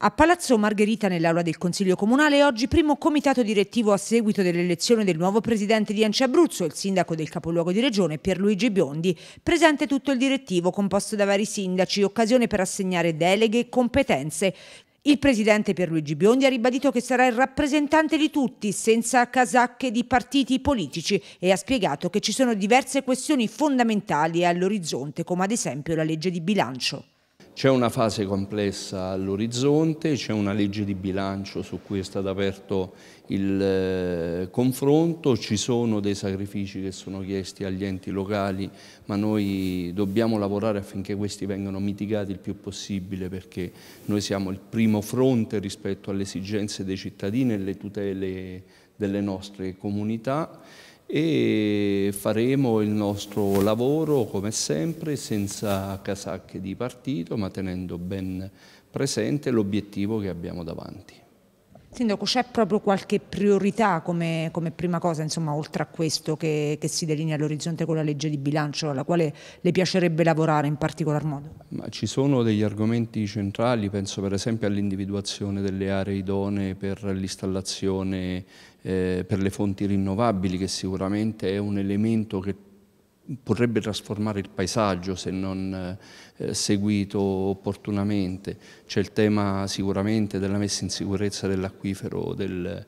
A Palazzo Margherita, nell'aula del Consiglio Comunale, oggi primo comitato direttivo a seguito dell'elezione del nuovo presidente di Ence Abruzzo, il sindaco del capoluogo di regione Pierluigi Biondi. Presente tutto il direttivo, composto da vari sindaci, occasione per assegnare deleghe e competenze. Il presidente Pierluigi Biondi ha ribadito che sarà il rappresentante di tutti, senza casacche di partiti politici, e ha spiegato che ci sono diverse questioni fondamentali all'orizzonte, come ad esempio la legge di bilancio. C'è una fase complessa all'orizzonte, c'è una legge di bilancio su cui è stato aperto il eh, confronto, ci sono dei sacrifici che sono chiesti agli enti locali, ma noi dobbiamo lavorare affinché questi vengano mitigati il più possibile perché noi siamo il primo fronte rispetto alle esigenze dei cittadini e alle tutele delle nostre comunità e faremo il nostro lavoro come sempre senza casacche di partito ma tenendo ben presente l'obiettivo che abbiamo davanti. Sindaco, c'è proprio qualche priorità come, come, prima cosa, insomma, oltre a questo che, che si delinea all'orizzonte con la legge di bilancio, alla quale le piacerebbe lavorare in particolar modo? Ma ci sono degli argomenti centrali, penso per esempio all'individuazione delle aree idonee per l'installazione eh, per le fonti rinnovabili, che sicuramente è un elemento che potrebbe trasformare il paesaggio se non eh, seguito opportunamente. C'è il tema sicuramente della messa in sicurezza dell'acquifero del,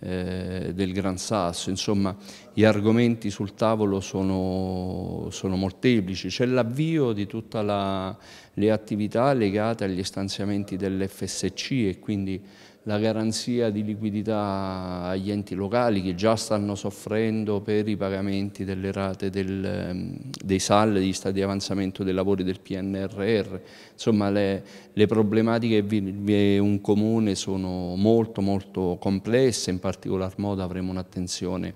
eh, del, Gran Sasso, insomma gli argomenti sul tavolo sono, sono molteplici, c'è l'avvio di tutte le attività legate agli stanziamenti dell'FSC e quindi la garanzia di liquidità agli enti locali che già stanno soffrendo per i pagamenti delle rate del, ehm, dei SAL, di stati di avanzamento dei lavori del PNRR. Insomma le, le problematiche di un comune sono molto molto complesse, in particolar modo avremo un'attenzione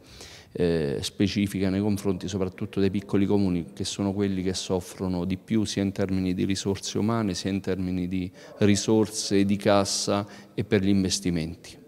eh, specifica nei confronti soprattutto dei piccoli comuni che sono quelli che soffrono di più sia in termini di risorse umane sia in termini di risorse di cassa e per gli investimenti.